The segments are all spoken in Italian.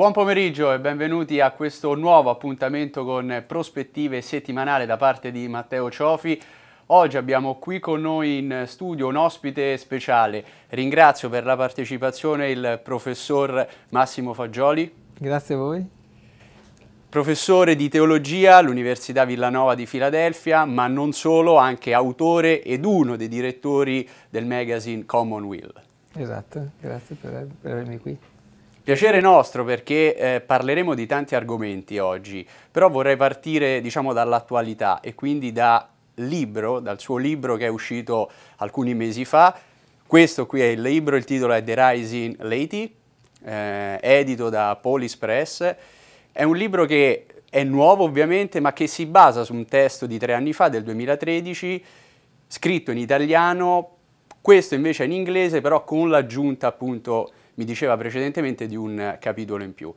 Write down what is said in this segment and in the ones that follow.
Buon pomeriggio e benvenuti a questo nuovo appuntamento con prospettive settimanale da parte di Matteo Ciofi. Oggi abbiamo qui con noi in studio un ospite speciale. Ringrazio per la partecipazione il professor Massimo Fagioli. Grazie a voi. Professore di teologia all'Università Villanova di Filadelfia, ma non solo, anche autore ed uno dei direttori del magazine Commonwealth. Esatto, grazie per avermi qui. Piacere nostro perché eh, parleremo di tanti argomenti oggi, però vorrei partire diciamo dall'attualità e quindi da libro, dal suo libro che è uscito alcuni mesi fa. Questo qui è il libro, il titolo è The Rising Lady, eh, edito da Polis Press. È un libro che è nuovo ovviamente, ma che si basa su un testo di tre anni fa, del 2013, scritto in italiano, questo invece è in inglese, però con l'aggiunta appunto di mi diceva precedentemente di un capitolo in più.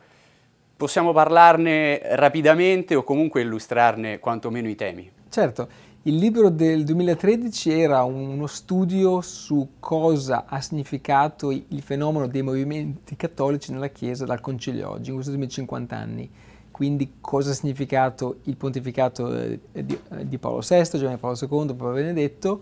Possiamo parlarne rapidamente o comunque illustrarne quantomeno i temi? Certo, il libro del 2013 era uno studio su cosa ha significato il fenomeno dei movimenti cattolici nella Chiesa dal Concilio oggi, in questi ultimi 50 anni. Quindi cosa ha significato il pontificato eh, di, eh, di Paolo VI, Giovanni Paolo II, Papa Benedetto,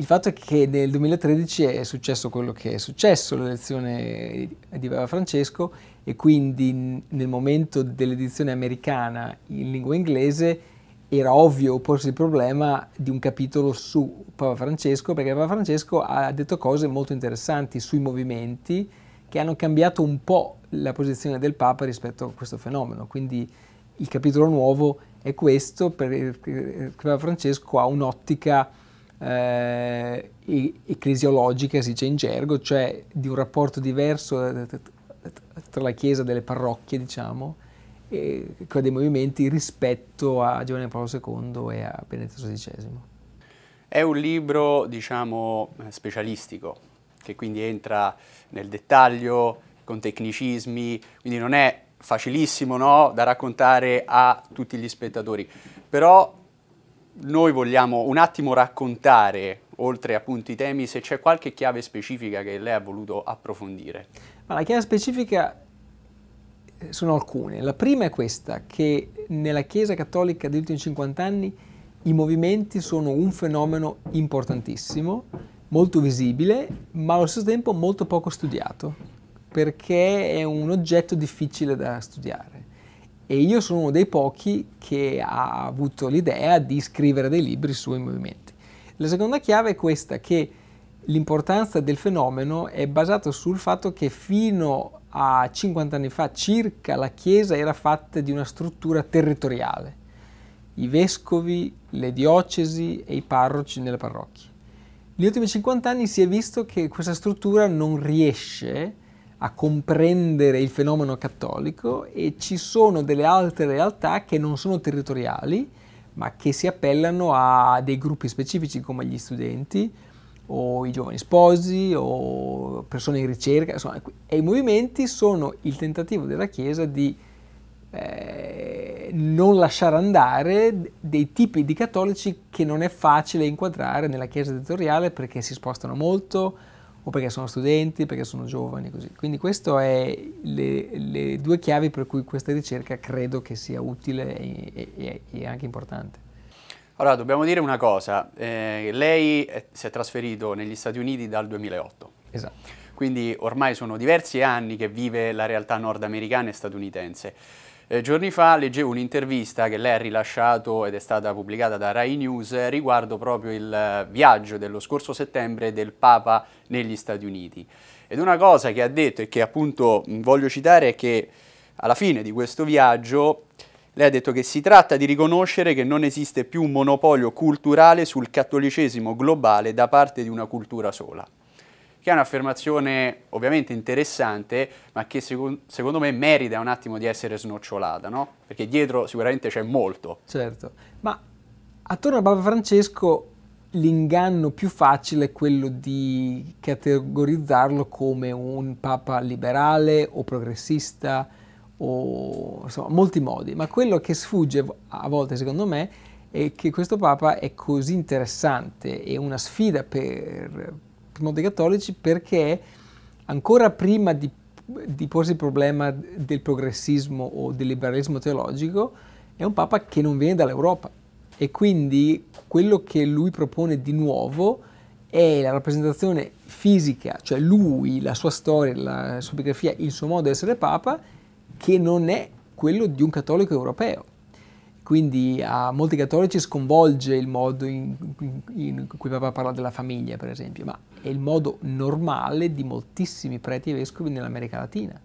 il fatto è che nel 2013 è successo quello che è successo, l'elezione di Papa Francesco e quindi nel momento dell'edizione americana in lingua inglese era ovvio porsi il problema di un capitolo su Papa Francesco perché Papa Francesco ha detto cose molto interessanti sui movimenti che hanno cambiato un po' la posizione del Papa rispetto a questo fenomeno. Quindi il capitolo nuovo è questo perché Papa Francesco ha un'ottica eh, ecclesiologica, si dice in gergo, cioè di un rapporto diverso eh, tra la Chiesa delle parrocchie, diciamo, e quella dei movimenti rispetto a Giovanni Paolo II e a Benedetto XVI. È un libro, diciamo, eh, specialistico, che quindi entra nel dettaglio, con tecnicismi, quindi non è facilissimo no, da raccontare a tutti gli spettatori, però noi vogliamo un attimo raccontare, oltre appunto i temi, se c'è qualche chiave specifica che lei ha voluto approfondire. Ma la chiave specifica eh, sono alcune. La prima è questa, che nella Chiesa Cattolica degli ultimi 50 anni i movimenti sono un fenomeno importantissimo, molto visibile, ma allo stesso tempo molto poco studiato, perché è un oggetto difficile da studiare e io sono uno dei pochi che ha avuto l'idea di scrivere dei libri sui movimenti. La seconda chiave è questa, che l'importanza del fenomeno è basata sul fatto che fino a 50 anni fa circa la Chiesa era fatta di una struttura territoriale, i vescovi, le diocesi e i parroci nelle parrocchie. Negli ultimi 50 anni si è visto che questa struttura non riesce a comprendere il fenomeno cattolico e ci sono delle altre realtà che non sono territoriali ma che si appellano a dei gruppi specifici come gli studenti o i giovani sposi o persone in ricerca insomma, e i movimenti sono il tentativo della Chiesa di eh, non lasciare andare dei tipi di cattolici che non è facile inquadrare nella Chiesa territoriale perché si spostano molto, o perché sono studenti, perché sono giovani, così. Quindi queste sono le, due chiavi per cui questa ricerca credo che sia utile e, e, e anche importante. Allora, dobbiamo dire una cosa, eh, lei è, eh, si è trasferito negli Stati Uniti dal 2008. Esatto. Quindi ormai sono diversi anni che vive la realtà nordamericana e statunitense. Eh, giorni fa leggevo un'intervista che lei ha rilasciato ed è stata pubblicata da Rai News riguardo proprio il eh, viaggio dello scorso settembre del Papa negli Stati Uniti. Ed una cosa che ha detto e che appunto mm, voglio citare è che alla fine di questo viaggio lei ha detto che si tratta di riconoscere che non esiste più un monopolio culturale sul cattolicesimo globale da parte di una cultura sola che è un'affermazione ovviamente interessante, ma che secondo me merita un attimo di essere snocciolata, no? Perché dietro sicuramente c'è molto. Certo, ma attorno a Papa Francesco l'inganno più facile è quello di categorizzarlo come un papa liberale o progressista o insomma molti modi, ma quello che sfugge a volte secondo me è che questo papa è così interessante e una sfida per, mondo dei cattolici perché ancora prima di, di porsi il problema del progressismo o del liberalismo teologico, è un Papa che non viene dall'Europa e quindi quello che lui propone di nuovo è la rappresentazione fisica, cioè lui, la sua storia, la sua biografia, il suo modo di essere Papa, che non è quello di un cattolico europeo. Quindi a molti cattolici sconvolge il modo in, cui Papa parla della famiglia, per esempio, ma è il modo normale di moltissimi preti e vescovi nell'America Latina.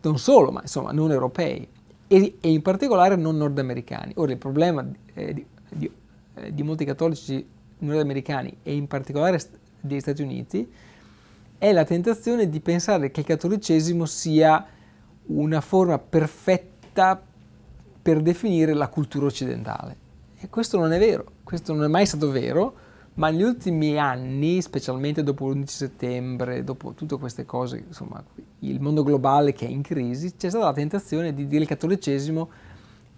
Non solo, ma insomma non europei e, e in particolare non nordamericani. Ora il problema eh, di, di, eh, di, molti cattolici nordamericani e in particolare st- degli Stati Uniti è la tentazione di pensare che il cattolicesimo sia una forma perfetta per definire la cultura occidentale. E questo non è vero, questo non è mai stato vero, ma negli ultimi anni, specialmente dopo l'11 settembre, dopo tutte queste cose, insomma, il mondo globale che è in crisi, c'è stata la tentazione di dire il cattolicesimo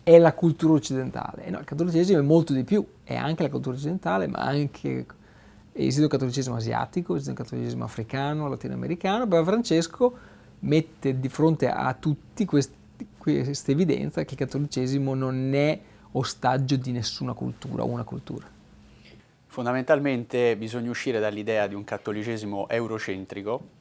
è la cultura occidentale. E no, il cattolicesimo è molto di più, è anche la cultura occidentale, ma anche esiste il cattolicesimo asiatico, esiste il cattolicesimo africano, latinoamericano, Papa Francesco mette di fronte a tutti questi questa evidenza che il cattolicesimo non è ostaggio di nessuna cultura o una cultura. Fondamentalmente bisogna uscire dall'idea di un cattolicesimo eurocentrico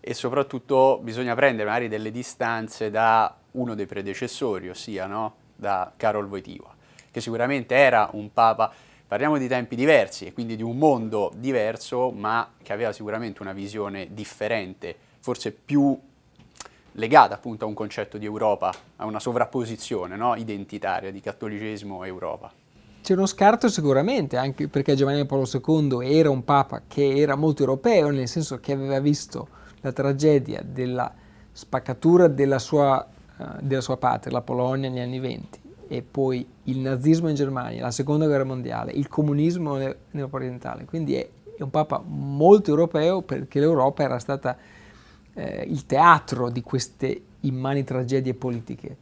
e soprattutto bisogna prendere magari delle distanze da uno dei predecessori, ossia no? da Karol Wojtyła, che sicuramente era un papa, parliamo di tempi diversi e quindi di un mondo diverso, ma che aveva sicuramente una visione differente, forse più legata appunto a un concetto di Europa, a una sovrapposizione no? identitaria di cattolicesimo e Europa. C'è uno scarto sicuramente, anche perché Giovanni Paolo II era un papa che era molto europeo, nel senso che aveva visto la tragedia della spaccatura della sua, uh, della sua patria, la Polonia negli anni venti, e poi il nazismo in Germania, la seconda guerra mondiale, il comunismo neo-orientale. Quindi è, è un papa molto europeo perché l'Europa era stata eh, il teatro di queste immani tragedie politiche.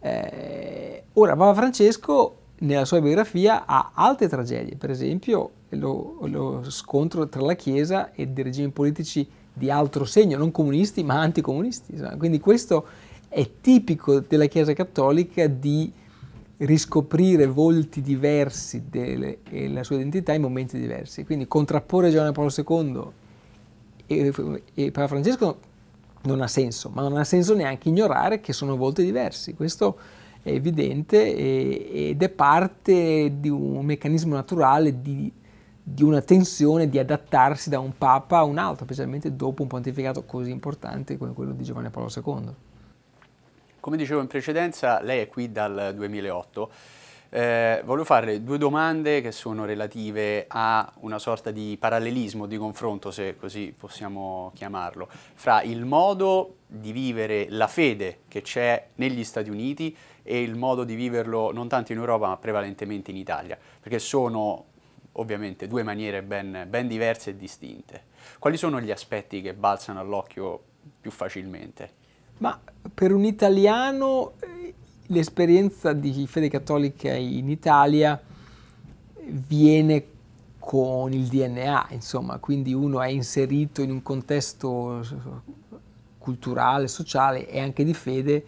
Eh, ora, Papa Francesco nella sua biografia ha altre tragedie, per esempio lo, lo, scontro tra la Chiesa e dei regimi politici di altro segno, non comunisti ma anticomunisti. Quindi questo è tipico della Chiesa Cattolica di riscoprire volti diversi delle, e la sua identità in momenti diversi. Quindi contrapporre Giovanni Paolo II e, e Papa Francesco non ha senso, ma non ha senso neanche ignorare che sono volte diversi. Questo è evidente ed è parte di un meccanismo naturale di, di, una tensione di adattarsi da un papa a un altro, specialmente dopo un pontificato così importante come quello di Giovanni Paolo II. Come dicevo in precedenza, lei è qui dal 2008. Eh, volevo farle due domande che sono relative a una sorta di parallelismo, di confronto, se così possiamo chiamarlo, fra il modo di vivere la fede che c'è negli Stati Uniti e il modo di viverlo non tanto in Europa ma prevalentemente in Italia, perché sono ovviamente due maniere ben, ben diverse e distinte. Quali sono gli aspetti che balzano all'occhio più facilmente? Ma per un italiano l'esperienza di fede cattolica in Italia viene con il DNA, insomma, quindi uno è inserito in un contesto culturale, sociale e anche di fede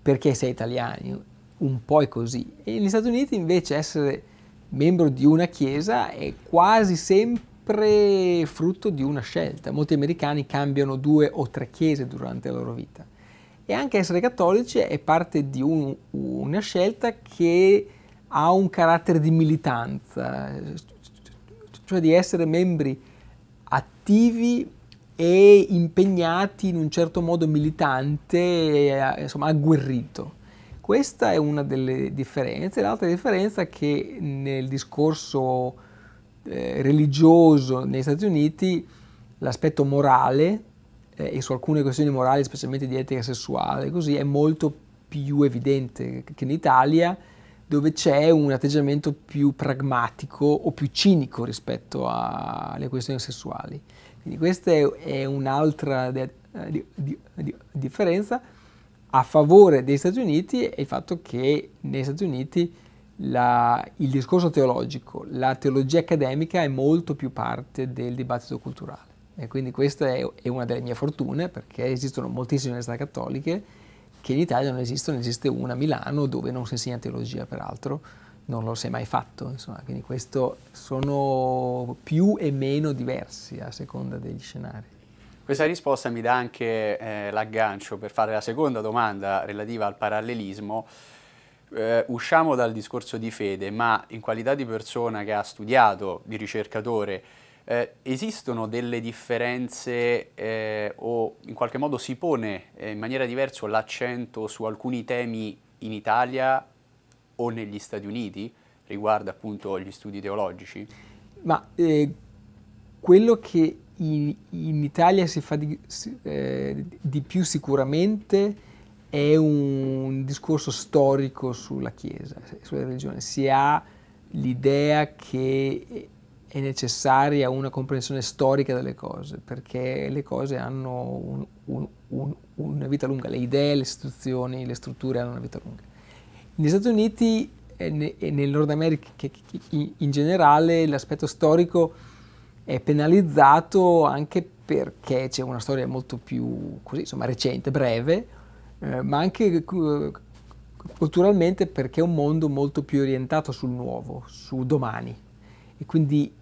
perché sei italiano, un po' è così. E negli Stati Uniti invece essere membro di una chiesa è quasi sempre frutto di una scelta. Molti americani cambiano due o tre chiese durante la loro vita. E anche essere cattolici è parte di un, una scelta che ha un carattere di militanza, cioè di essere membri attivi e impegnati in un certo modo militante, insomma agguerrito. Questa è una delle differenze. L'altra differenza è che nel discorso eh, religioso negli Stati Uniti l'aspetto morale eh, e su alcune questioni morali, specialmente di etica sessuale, così è molto più evidente che in Italia dove c'è un atteggiamento più pragmatico o più cinico rispetto alle questioni sessuali. Quindi questa è un'altra eh, di, di, di, differenza a favore degli Stati Uniti è il fatto che negli Stati Uniti la, il discorso teologico, la teologia accademica è molto più parte del dibattito culturale. E quindi questa è una delle mie fortune perché esistono moltissime università cattoliche che in Italia non esistono, ne esiste una a Milano dove non si insegna teologia peraltro, non lo si è mai fatto, insomma, quindi questo sono più e meno diversi a seconda degli scenari. Questa risposta mi dà anche eh, l'aggancio per fare la seconda domanda relativa al parallelismo. Eh, usciamo dal discorso di fede, ma in qualità di persona che ha studiato, di ricercatore, eh, esistono delle differenze eh, o in qualche modo si pone eh, in maniera diversa l'accento su alcuni temi in Italia o negli Stati Uniti riguardo appunto gli studi teologici? Ma eh, quello che in, in, Italia si fa di, eh, di più sicuramente è un discorso storico sulla Chiesa, sulla religione. Si ha l'idea che è necessaria una comprensione storica delle cose, perché le cose hanno un, un, un, una vita lunga, le idee, le istituzioni, le strutture hanno una vita lunga. Negli Stati Uniti e, nel Nord America in generale l'aspetto storico è penalizzato anche perché c'è una storia molto più così, insomma, recente, breve, eh, ma anche eh, culturalmente perché è un mondo molto più orientato sul nuovo, su domani. E quindi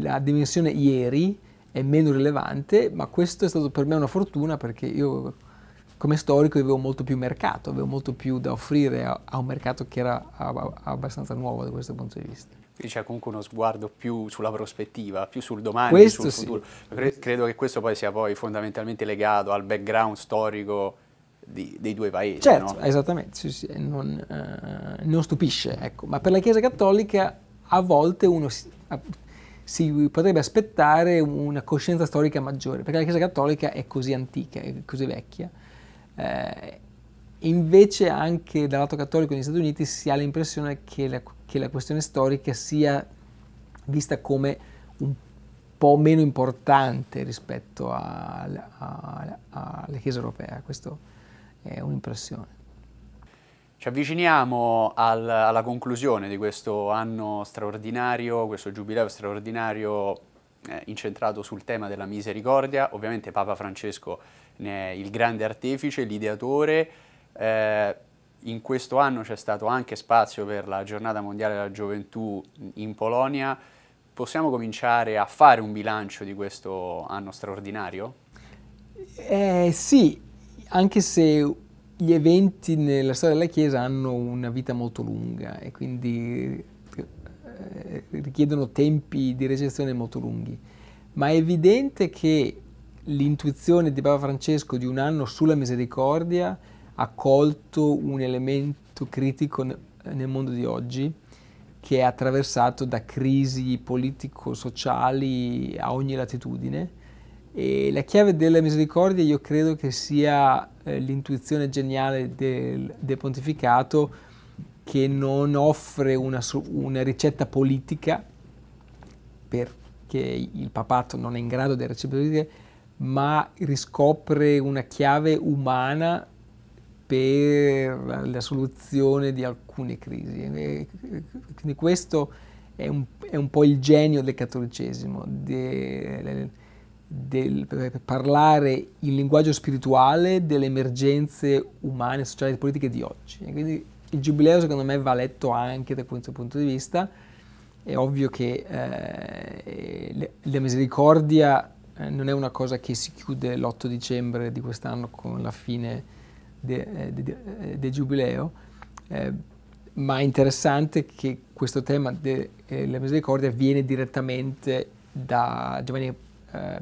la dimensione ieri è meno rilevante, ma questo è stato per me una fortuna perché io come storico avevo molto più mercato, avevo molto più da offrire a, a un mercato che era a, a, abbastanza nuovo da questo punto di vista. Quindi c'è comunque uno sguardo più sulla prospettiva, più sul domani, questo sul sì. futuro. Cre- credo che questo poi sia poi fondamentalmente legato al background storico di, dei due paesi. Certo, no? esattamente, sì, sì, non, eh, non, stupisce, ecco. ma per la Chiesa Cattolica a volte uno si, si potrebbe aspettare una coscienza storica maggiore, perché la Chiesa Cattolica è così antica, è così vecchia. Eh, invece anche dal lato cattolico negli Stati Uniti si ha l'impressione che la, che la questione storica sia vista come un po' meno importante rispetto alla Chiesa europea, questa è un'impressione. Ci avviciniamo al, alla conclusione di questo anno straordinario, questo giubileo straordinario eh, incentrato sul tema della misericordia. Ovviamente Papa Francesco ne è il grande artefice, l'ideatore. Eh, in questo anno c'è stato anche spazio per la giornata mondiale della gioventù in Polonia. Possiamo cominciare a fare un bilancio di questo anno straordinario? Eh, sì, anche se gli eventi nella storia della Chiesa hanno una vita molto lunga e quindi eh, richiedono tempi di recensione molto lunghi, ma è evidente che l'intuizione di Papa Francesco di un anno sulla misericordia ha colto un elemento critico nel mondo di oggi che è attraversato da crisi politico-sociali a ogni latitudine e la chiave della misericordia io credo che sia eh, l'intuizione geniale del, del, pontificato che non offre una, una, ricetta politica perché il papato non è in grado di recepire, ma riscopre una chiave umana per la soluzione di alcune crisi. quindi questo è un, è un, po' il genio del cattolicesimo. De, del parlare il linguaggio spirituale delle emergenze umane, sociali e politiche di oggi. E quindi il giubileo secondo me va letto anche da questo punto di vista. È ovvio che eh, la misericordia eh, non è una cosa che si chiude l'8 dicembre di quest'anno con la fine del eh, de, de, eh, de giubileo, eh, ma è interessante che questo tema della misericordia viene direttamente da Giovanni eh,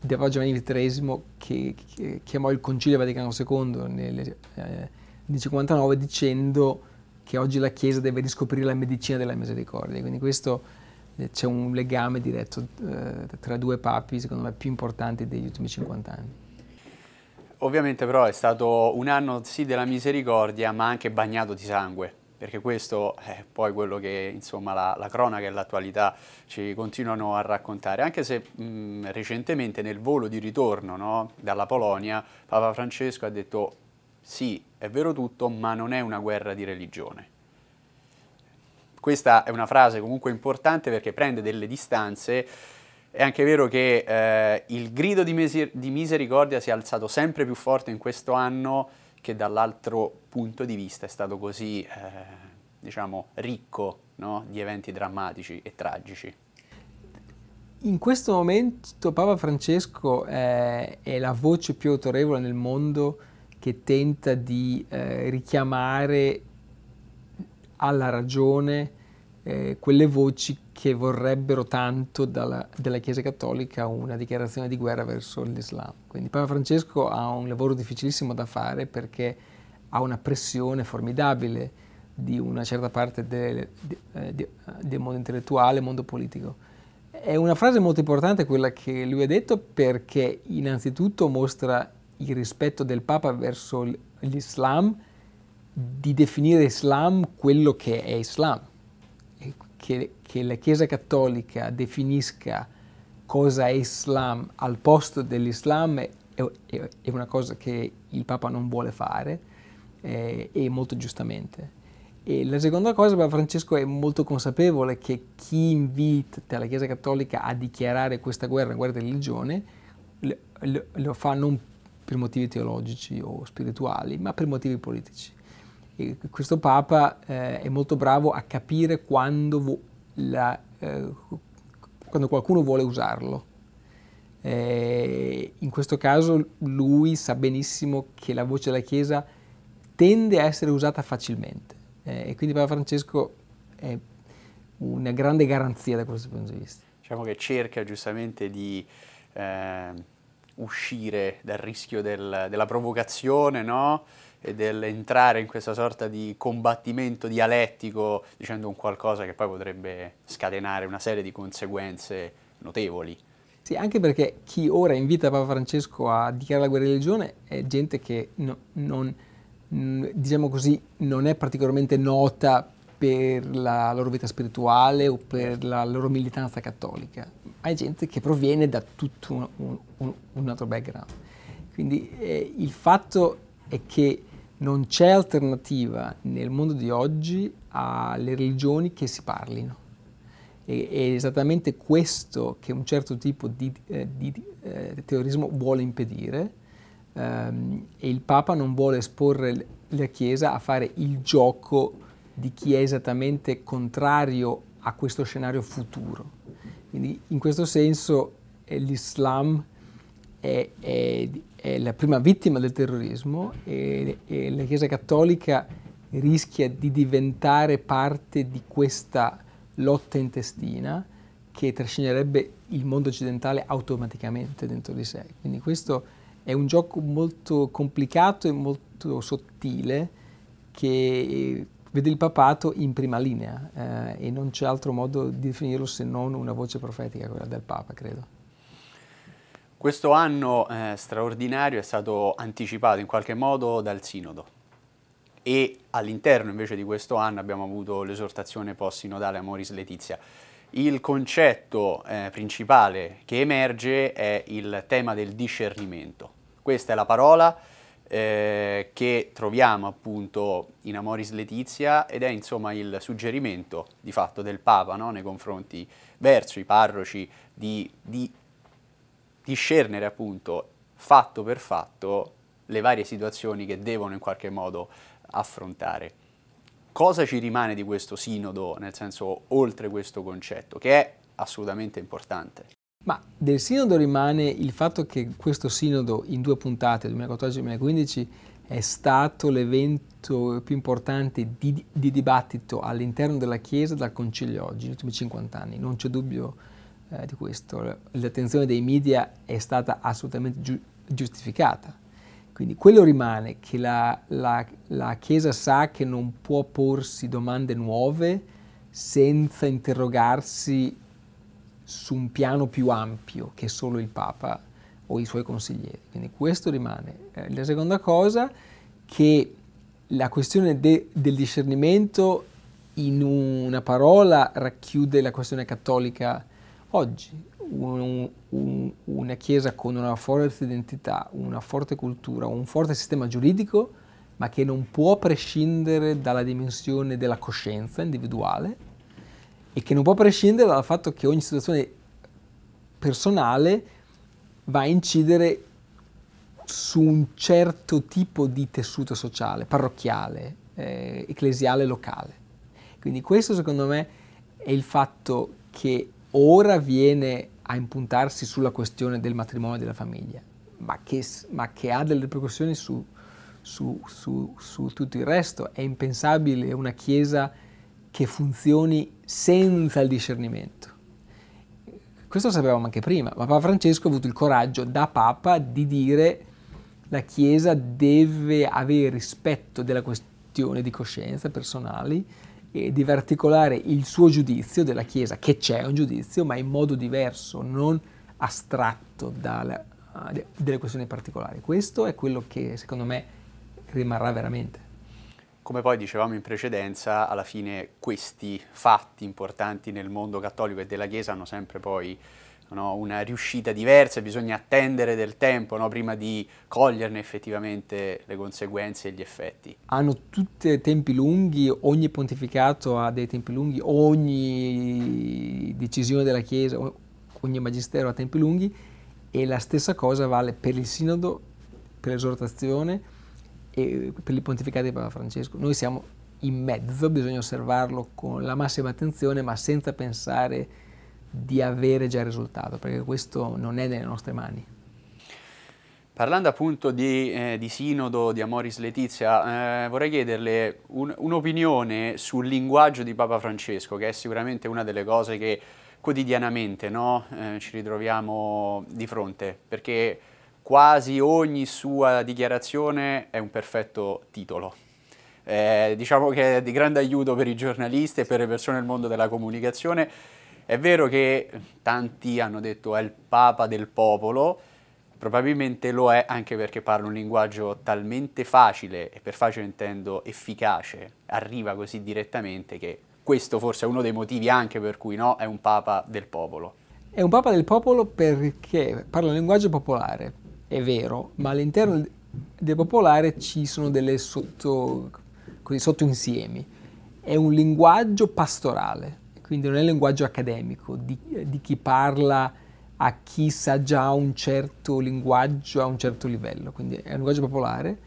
del Papa Giovanni XIII che, che, chiamò il Concilio Vaticano II eh, nel eh, dicendo che oggi la Chiesa deve riscoprire la medicina della misericordia. Quindi questo eh, c'è un legame diretto eh, tra due papi, secondo me, più importanti degli ultimi 50 anni. Ovviamente però è stato un anno sì della misericordia, ma anche bagnato di sangue perché questo è poi quello che insomma, la, la, cronaca e l'attualità ci continuano a raccontare, anche se mh, mm, recentemente nel volo di ritorno no, dalla Polonia Papa Francesco ha detto sì, è vero tutto, ma non è una guerra di religione. Questa è una frase comunque importante perché prende delle distanze è anche vero che eh, il grido di, di misericordia si è alzato sempre più forte in questo anno che dall'altro punto di vista è stato così, eh, diciamo, ricco no? di eventi drammatici e tragici. In questo momento Papa Francesco è, è la voce più autorevole nel mondo che tenta di eh, richiamare alla ragione eh, quelle voci che vorrebbero tanto dalla, dalla, Chiesa Cattolica una dichiarazione di guerra verso l'Islam. Quindi Papa Francesco ha un lavoro difficilissimo da fare perché ha una pressione formidabile di una certa parte del, de, eh, de, eh, de mondo intellettuale, mondo politico. È una frase molto importante quella che lui ha detto perché innanzitutto mostra il rispetto del Papa verso l'Islam, di definire Islam quello che è Islam che, che la Chiesa Cattolica definisca cosa è Islam al posto dell'Islam è, è, è una cosa che il Papa non vuole fare eh, e molto giustamente. E la seconda cosa, Papa Francesco è molto consapevole che chi invita la Chiesa Cattolica a dichiarare questa guerra, una guerra di religione, lo, lo, lo fa non per motivi teologici o spirituali, ma per motivi politici questo Papa eh, è molto bravo a capire quando, la, eh, quando qualcuno vuole usarlo. Eh, in questo caso lui sa benissimo che la voce della Chiesa tende a essere usata facilmente eh, e quindi Papa Francesco è una grande garanzia da questo punto di vista. Diciamo che cerca giustamente di eh, uscire dal rischio del, della provocazione, no? e dell'entrare in questa sorta di combattimento dialettico dicendo un qualcosa che poi potrebbe scatenare una serie di conseguenze notevoli. Sì, anche perché chi ora invita Papa Francesco a dichiarare la guerra di religione è gente che no, non, mm, diciamo così, non è particolarmente nota per la loro vita spirituale o per certo. la loro militanza cattolica. ma è gente che proviene da tutto un, un, un altro background. Quindi eh, il fatto è che non c'è alternativa nel mondo di oggi alle religioni che si parlino. E, è esattamente questo che un certo tipo di, eh, di eh, terrorismo vuole impedire um, e il Papa non vuole esporre la Chiesa a fare il gioco di chi è esattamente contrario a questo scenario futuro. Quindi in questo senso l'Islam è, è, è la prima vittima del terrorismo e, e la Chiesa Cattolica rischia di diventare parte di questa lotta intestina che trascinerebbe il mondo occidentale automaticamente dentro di sé. Quindi questo è un gioco molto complicato e molto sottile che vede il papato in prima linea eh, e non c'è altro modo di definirlo se non una voce profetica, quella del Papa, credo. Questo anno eh, straordinario è stato anticipato in qualche modo dal Sinodo e all'interno invece di questo anno abbiamo avuto l'esortazione post-sinodale Amoris Letizia. Il concetto eh, principale che emerge è il tema del discernimento. Questa è la parola eh, che troviamo appunto in Amoris Letizia ed è insomma il suggerimento di fatto del Papa no? nei confronti verso i parroci di, di discernere appunto fatto per fatto le varie situazioni che devono in qualche modo affrontare. Cosa ci rimane di questo sinodo, nel senso oltre questo concetto, che è assolutamente importante? Ma del sinodo rimane il fatto che questo sinodo in due puntate, 2014-2015, è stato l'evento più importante di, di dibattito all'interno della Chiesa dal Concilio oggi, negli ultimi 50 anni, non c'è dubbio eh, di questo. L'attenzione dei media è stata assolutamente giu giustificata. Quindi quello rimane che la, la, la, Chiesa sa che non può porsi domande nuove senza interrogarsi su un piano più ampio che solo il Papa o i suoi consiglieri. Quindi questo rimane. Eh, la seconda cosa che la questione de, del discernimento in una parola racchiude la questione cattolica Oggi un, un, una Chiesa con una forte identità, una forte cultura, un forte sistema giuridico, ma che non può prescindere dalla dimensione della coscienza individuale e che non può prescindere dal fatto che ogni situazione personale va a incidere su un certo tipo di tessuto sociale, parrocchiale, eh, ecclesiale, locale. Quindi questo secondo me è il fatto che ora viene a impuntarsi sulla questione del matrimonio e della famiglia, ma che, ma che ha delle ripercussioni su, su, su, su tutto il resto. È impensabile una Chiesa che funzioni senza il discernimento. Questo lo sapevamo anche prima, ma Papa Francesco ha avuto il coraggio da Papa di dire la Chiesa deve avere rispetto della questione di coscienza personali, e deve articolare il suo giudizio della Chiesa, che c'è un giudizio, ma in modo diverso, non astratto dalle uh, delle questioni particolari. Questo è quello che secondo me rimarrà veramente. Come poi dicevamo in precedenza, alla fine questi fatti importanti nel mondo cattolico e della Chiesa hanno sempre poi no? una riuscita diversa, bisogna attendere del tempo no? prima di coglierne effettivamente le conseguenze e gli effetti. Hanno tutti tempi lunghi, ogni pontificato ha dei tempi lunghi, ogni decisione della Chiesa, ogni magistero ha tempi lunghi e la stessa cosa vale per il sinodo, per l'esortazione e per il pontificato di Papa Francesco. Noi siamo in mezzo, bisogna osservarlo con la massima attenzione ma senza pensare di avere già il risultato, perché questo non è nelle nostre mani. Parlando appunto di, eh, di, sinodo, di Amoris Letizia, eh, vorrei chiederle un, un'opinione sul linguaggio di Papa Francesco, che è sicuramente una delle cose che quotidianamente no, eh, ci ritroviamo di fronte, perché quasi ogni sua dichiarazione è un perfetto titolo. Eh, diciamo che è di grande aiuto per i giornalisti e per le persone del mondo della comunicazione è vero che tanti hanno detto è il papa del popolo, probabilmente lo è anche perché parla un linguaggio talmente facile, e per facile intendo efficace, arriva così direttamente che questo forse è uno dei motivi anche per cui no, è un papa del popolo. È un papa del popolo perché parla un linguaggio popolare, è vero, ma all'interno del popolare ci sono delle sotto, sottoinsiemi. È un linguaggio pastorale, quindi non è il linguaggio accademico di, di chi parla a chi sa già un certo linguaggio a un certo livello, quindi è un linguaggio popolare,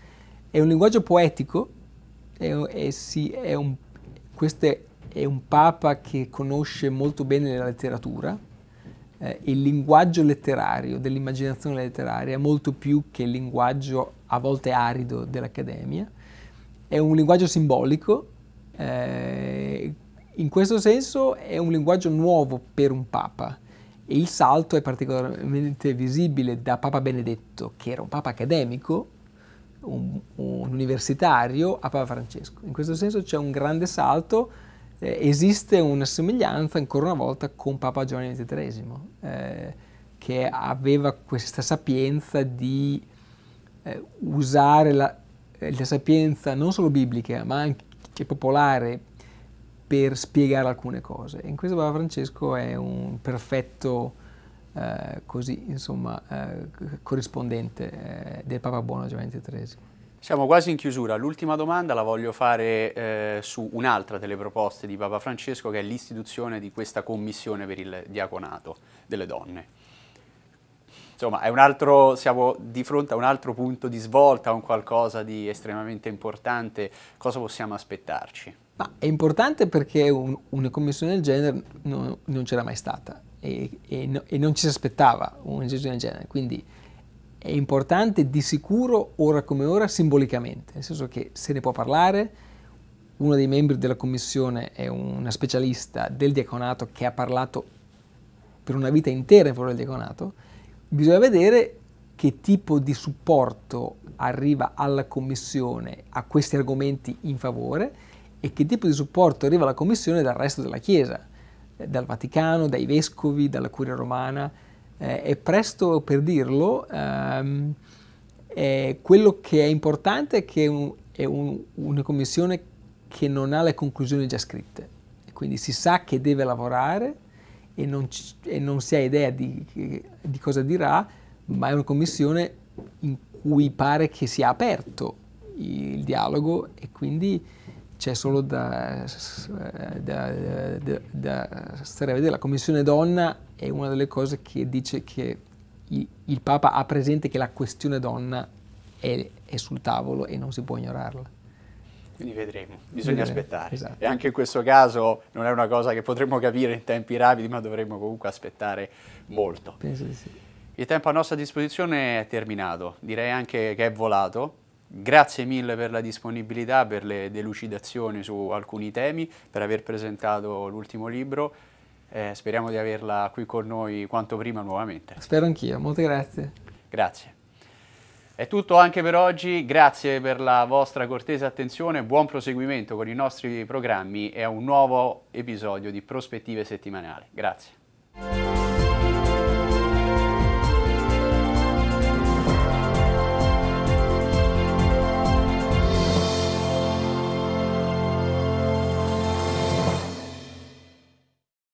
è un linguaggio poetico, è, è, sì, è un, questo è, è, un papa che conosce molto bene la letteratura, eh, il linguaggio letterario, dell'immaginazione letteraria, molto più che il linguaggio a volte arido dell'accademia, è un linguaggio simbolico, eh, in questo senso è un linguaggio nuovo per un papa e il salto è particolarmente visibile da Papa Benedetto, che era un papa accademico, un, un universitario, a Papa Francesco. In questo senso c'è un grande salto, eh, esiste una somiglianza ancora una volta con Papa Giovanni XXIII, eh, che aveva questa sapienza di eh, usare la, eh, la sapienza non solo biblica, ma anche popolare per spiegare alcune cose. In questo Papa Francesco è un perfetto eh, così, insomma, eh, corrispondente eh, del Papa Buono Giovanni XIII. Siamo quasi in chiusura, l'ultima domanda la voglio fare eh, su un'altra delle proposte di Papa Francesco che è l'istituzione di questa commissione per il diaconato delle donne. Insomma, altro, siamo di fronte a un altro punto di svolta, a un qualcosa di estremamente importante, cosa possiamo aspettarci? Ma è importante perché un, una commissione del genere non, non c'era mai stata e, e, no, e, non ci si aspettava una un'esigenza del genere, quindi è importante di sicuro ora come ora simbolicamente, nel senso che se ne può parlare, uno dei membri della commissione è una specialista del diaconato che ha parlato per una vita intera in favore del diaconato, bisogna vedere che tipo di supporto arriva alla commissione a questi argomenti in favore e che tipo di supporto arriva alla Commissione dal resto della Chiesa, dal Vaticano, dai Vescovi, dalla Curia Romana. Eh, è presto per dirlo, ehm, eh, quello che è importante è che un, è un, una Commissione che non ha le conclusioni già scritte, quindi si sa che deve lavorare e non, e non si ha idea di, di cosa dirà, ma è una Commissione in cui pare che sia aperto il dialogo e quindi c'è solo da, da, da, da, stare a vedere. La Commissione Donna è una delle cose che dice che il, il Papa ha presente che la questione donna è, è, sul tavolo e non si può ignorarla. Quindi vedremo, bisogna vedremo. aspettare. Esatto. E anche in questo caso non è una cosa che potremmo capire in tempi rapidi, ma dovremmo comunque aspettare molto. Penso di sì. Il tempo a nostra disposizione è terminato, direi anche che è volato. Grazie mille per la disponibilità, per le delucidazioni su alcuni temi, per aver presentato l'ultimo libro. Eh, speriamo di averla qui con noi quanto prima nuovamente. Spero anch'io, molte grazie. Grazie. È tutto anche per oggi, grazie per la vostra cortese attenzione, buon proseguimento con i nostri programmi e a un nuovo episodio di Prospettive settimanali. Grazie.